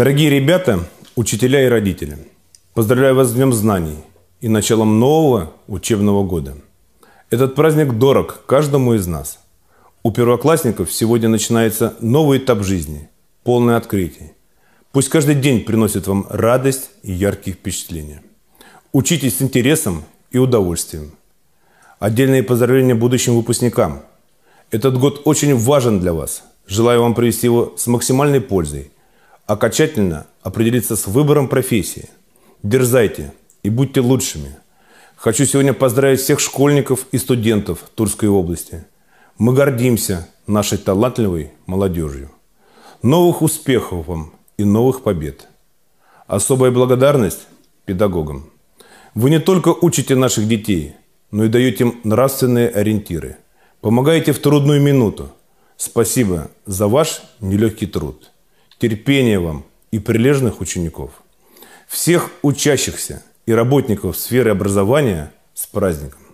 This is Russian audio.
Дорогие ребята, учителя и родители, поздравляю вас с Днем Знаний и началом нового учебного года. Этот праздник дорог каждому из нас. У первоклассников сегодня начинается новый этап жизни, полное открытие. Пусть каждый день приносит вам радость и яркие впечатления. Учитесь с интересом и удовольствием. Отдельные поздравления будущим выпускникам. Этот год очень важен для вас. Желаю вам провести его с максимальной пользой – окончательно определиться с выбором профессии. Дерзайте и будьте лучшими. Хочу сегодня поздравить всех школьников и студентов Турской области. Мы гордимся нашей талантливой молодежью. Новых успехов вам и новых побед. Особая благодарность педагогам. Вы не только учите наших детей, но и даете им нравственные ориентиры. Помогаете в трудную минуту. Спасибо за ваш нелегкий труд терпения вам и прилежных учеников, всех учащихся и работников сферы образования с праздником!